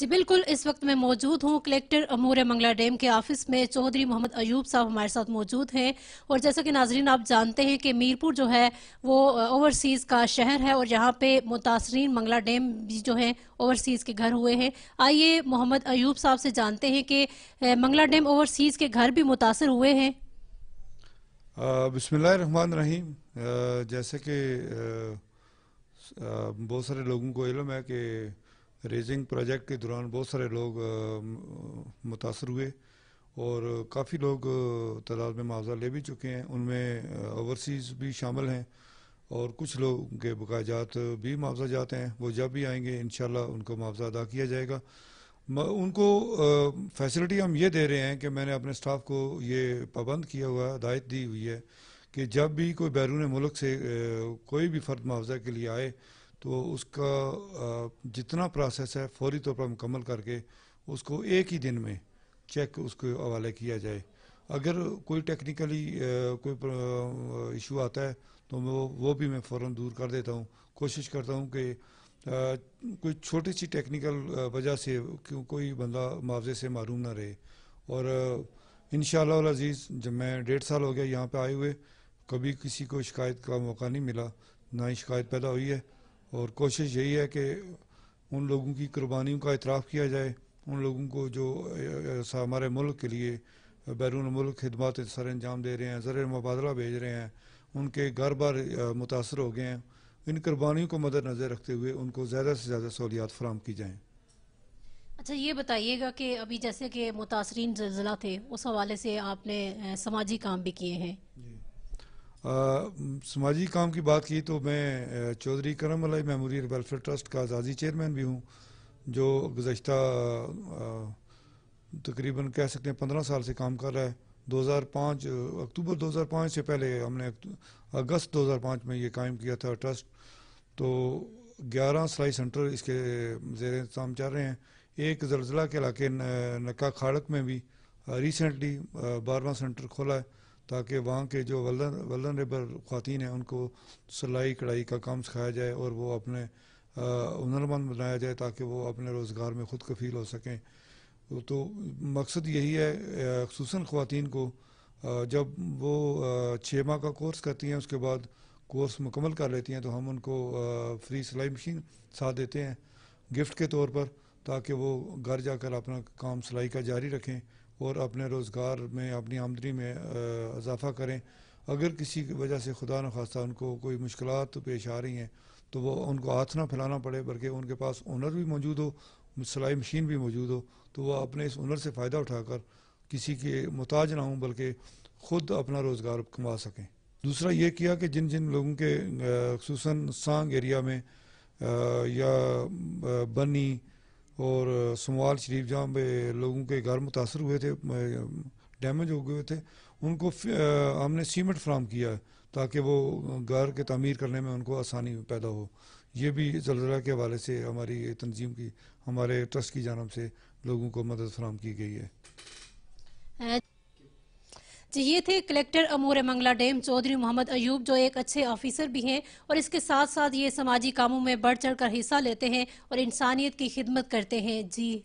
جی بالکل اس وقت میں موجود ہوں کلیکٹر امور منگلہ ڈیم کے آفس میں چودری محمد ایوب صاحب ہمارے ساتھ موجود ہیں اور جیسا کہ ناظرین آپ جانتے ہیں کہ میرپور جو ہے وہ اوورسیز کا شہر ہے اور یہاں پہ متاثرین منگلہ ڈیم جو ہیں اوورسیز کے گھر ہوئے ہیں آئیے محمد ایوب صاحب سے جانتے ہیں کہ منگلہ ڈیم اوورسیز کے گھر بھی متاثر ہوئے ہیں بسم اللہ الرحمن الرحیم جیسے کہ بہت سارے لوگوں کو علم ہے کہ ریزنگ پروجیکٹ کے دوران بہت سارے لوگ متاثر ہوئے اور کافی لوگ تعداد میں معاوضہ لے بھی چکے ہیں ان میں اوورسیز بھی شامل ہیں اور کچھ لوگ کے بقا جات بھی معاوضہ جاتے ہیں وہ جب بھی آئیں گے انشاءاللہ ان کو معاوضہ ادا کیا جائے گا ان کو فیسلٹی ہم یہ دے رہے ہیں کہ میں نے اپنے سٹاف کو یہ پابند کیا ہوا ہدایت دی ہوئی ہے کہ جب بھی کوئی بیرون ملک سے کوئی بھی فرد معاوضہ کے لیے آئے تو اس کا جتنا پروسیس ہے فوری طور پر مکمل کر کے اس کو ایک ہی دن میں چیک اس کے حوالے کیا جائے اگر کوئی ٹیکنیکلی کوئی ایشو آتا ہے تو میں وہ بھی میں فوراً دور کر دیتا ہوں کوشش کرتا ہوں کہ کوئی چھوٹی سی ٹیکنیکل وجہ سے کیوں کوئی بندہ معاوضے سے معروم نہ رہے اور ان شاء اللہ عزیز جب میں ڈیڑھ سال ہو گیا یہاں پہ آئے ہوئے کبھی کسی کو شکایت کا موقع نہیں ملا نہ ہی شکایت پیدا ہوئی ہے اور کوشش یہی ہے کہ ان لوگوں کی قربانیوں کا اعتراف کیا جائے ان لوگوں کو جو ہمارے ملک کے لیے بیرون ملک خدمات سر انجام دے رہے ہیں زر مبادلہ بھیج رہے ہیں ان کے گھر بار متاثر ہو گئے ہیں ان قربانیوں کو مد نظر رکھتے ہوئے ان کو زیادہ سے زیادہ سہولیات فراہم کی جائیں اچھا یہ بتائیے گا کہ ابھی جیسے کہ متاثرین زلزلہ تھے اس حوالے سے آپ نے سماجی کام بھی کیے ہیں جی۔ سماجی کام کی بات کی تو میں چودھری کرم علیہ میموریل ویلفیئر ٹرسٹ کا اعزازی چیئرمین بھی ہوں جو گزشتہ تقریباً کہہ سکتے ہیں پندرہ سال سے کام کر رہا ہے دو ہزار پانچ اکتوبر دو ہزار پانچ سے پہلے ہم نے اگست دو ہزار پانچ میں یہ قائم کیا تھا ٹرسٹ تو گیارہ سلائی سینٹر اس کے زیر انتظام چاہ رہے ہیں ایک زلزلہ کے علاقے نکا کھاڑک میں بھی ریسنٹلی بارہواں سینٹر کھولا ہے تاکہ وہاں کے جو ولنریبل خواتین ہیں ان کو سلائی کڑھائی کا کام سکھایا جائے اور وہ اپنے ہنرمند بنایا جائے تاکہ وہ اپنے روزگار میں خود کفیل ہو سکیں تو مقصد یہی ہے خصوصاً خواتین کو جب وہ چھ ماہ کا کورس کرتی ہیں اس کے بعد کورس مکمل کر لیتی ہیں تو ہم ان کو فری سلائی مشین ساتھ دیتے ہیں گفٹ کے طور پر تاکہ وہ گھر جا کر اپنا کام سلائی کا جاری رکھیں اور اپنے روزگار میں اپنی آمدنی میں اضافہ کریں اگر کسی کی وجہ سے خدا نخواستہ ان کو کوئی مشکلات پیش آ رہی ہیں تو وہ ان کو ہاتھ نہ پھیلانا پڑے بلکہ ان کے پاس ہنر بھی موجود ہو سلائی مشین بھی موجود ہو تو وہ اپنے اس ہنر سے فائدہ اٹھا کر کسی کے محتاج نہ ہوں بلکہ خود اپنا روزگار کما سکیں دوسرا یہ کیا کہ جن جن لوگوں کے خصوصاً سانگ ایریا میں یا بنی اور سموال شریف جہاں پہ لوگوں کے گھر متاثر ہوئے تھے ڈیمیج ہو گئے تھے ان کو ہم نے سیمنٹ فراہم کیا ہے تاکہ وہ گھر کے تعمیر کرنے میں ان کو آسانی پیدا ہو یہ بھی زلزلہ کے حوالے سے ہماری تنظیم کی ہمارے ٹرسٹ کی جانب سے لوگوں کو مدد فراہم کی گئی ہے جی یہ تھے کلیکٹر امور منگلہ ڈیم چودھری محمد ایوب جو ایک اچھے آفیسر بھی ہیں اور اس کے ساتھ ساتھ یہ سماجی کاموں میں بڑھ چڑھ کر حصہ لیتے ہیں اور انسانیت کی خدمت کرتے ہیں جی